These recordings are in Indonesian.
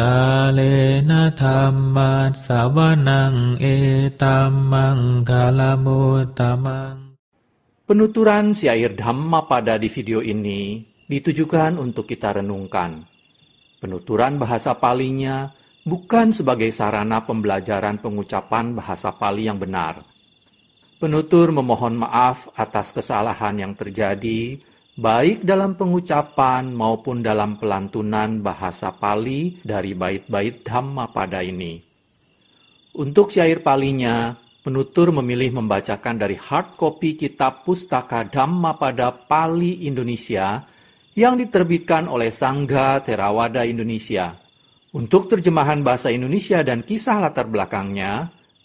กาเลนะธรรมัสสวนังเอตัมมังคาลมุตมัง e Penuturan syair Dhamma pada di video ini ditujukan untuk kita renungkan. Penuturan bahasa palinya bukan sebagai sarana pembelajaran pengucapan bahasa pali yang benar. Penutur memohon maaf atas kesalahan yang terjadi baik dalam pengucapan maupun dalam pelantunan bahasa Pali dari bait-bait Dhamma pada ini. Untuk syair palinya, penutur memilih membacakan dari hard copy kitab pustaka Dhamma pada Pali Indonesia yang diterbitkan oleh Sangga Terawada Indonesia. Untuk terjemahan bahasa Indonesia dan kisah latar belakangnya,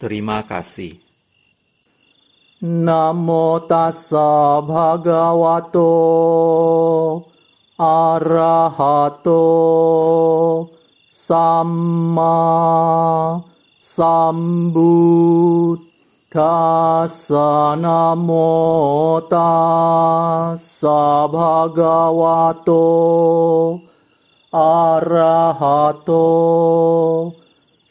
Terima kasih. Namo tassa bhagavato arahato samma Tassa namo tassa bhagavato arahato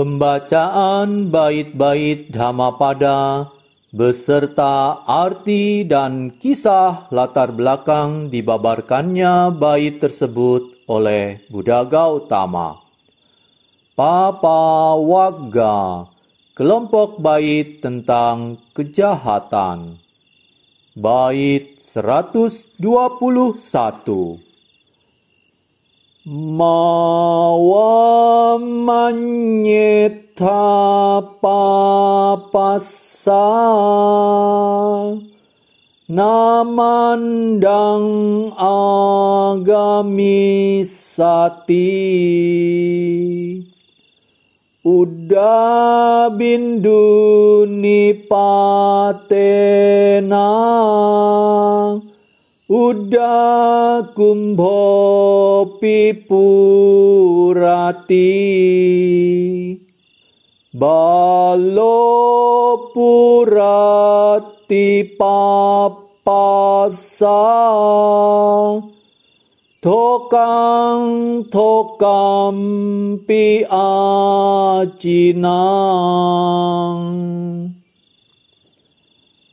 Pembacaan bait-bait Dhammapada beserta arti dan kisah latar belakang dibabarkannya bait tersebut oleh Buddha Gautama. Papa Wagga, kelompok bait tentang kejahatan. Bait 121 Ma wa papasa namandang agami sati Uda bindu nipatena Uda kumbho pipurati Balopurati papasa Thokam thokam pi achinam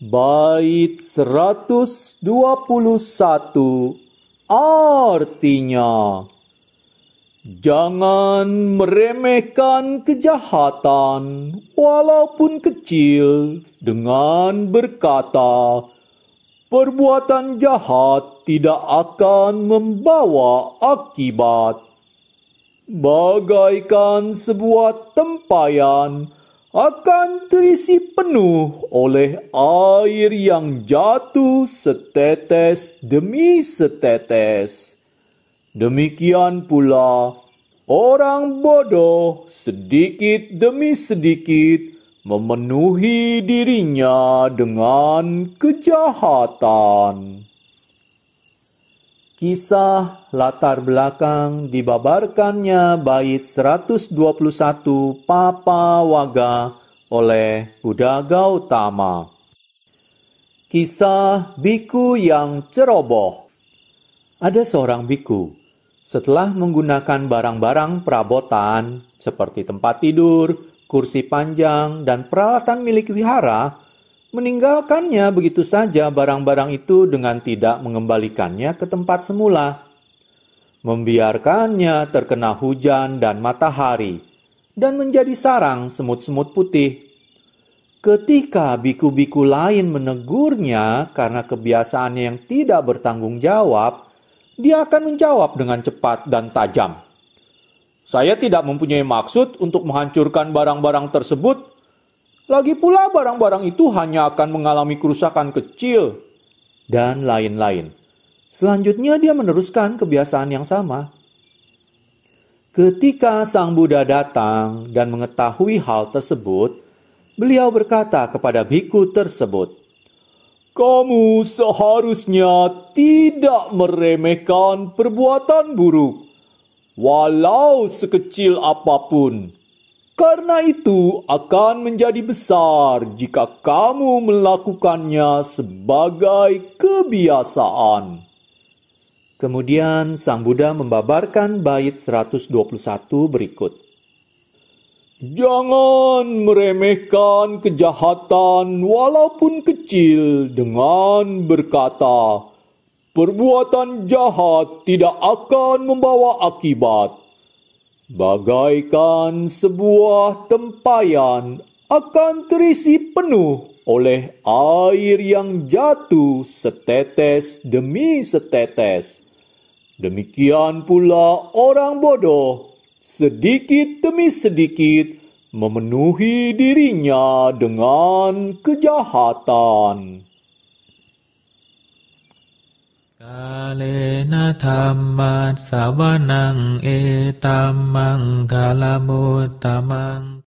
Bait 121 artinya Jangan meremehkan kejahatan walaupun kecil dengan berkata perbuatan jahat tidak akan membawa akibat bagaikan sebuah tempayan akan terisi penuh oleh air yang jatuh setetes demi setetes. Demikian pula orang bodoh sedikit demi sedikit memenuhi dirinya dengan kejahatan. Kisah latar belakang dibabarkannya bait 121 Papa Waga oleh Buddha Gautama. Kisah biku yang ceroboh. Ada seorang biku, setelah menggunakan barang-barang perabotan seperti tempat tidur, kursi panjang, dan peralatan milik wihara, meninggalkannya begitu saja barang-barang itu dengan tidak mengembalikannya ke tempat semula, membiarkannya terkena hujan dan matahari, dan menjadi sarang semut-semut putih. Ketika biku-biku lain menegurnya karena kebiasaannya yang tidak bertanggung jawab, dia akan menjawab dengan cepat dan tajam. Saya tidak mempunyai maksud untuk menghancurkan barang-barang tersebut lagi pula barang-barang itu hanya akan mengalami kerusakan kecil dan lain-lain. Selanjutnya dia meneruskan kebiasaan yang sama. Ketika Sang Buddha datang dan mengetahui hal tersebut, beliau berkata kepada biku tersebut, "Kamu seharusnya tidak meremehkan perbuatan buruk, walau sekecil apapun. Karena itu akan menjadi besar jika kamu melakukannya sebagai kebiasaan. Kemudian Sang Buddha membabarkan bait 121 berikut. Jangan meremehkan kejahatan walaupun kecil dengan berkata, "Perbuatan jahat tidak akan membawa akibat." bagaikan sebuah tempayan akan terisi penuh oleh air yang jatuh setetes demi setetes. Demikian pula orang bodoh, sedikit demi sedikit memenuhi dirinya dengan kejahatan. อาเลนะธรรมะสาวนังเอตัมมังกาลมุตตมัง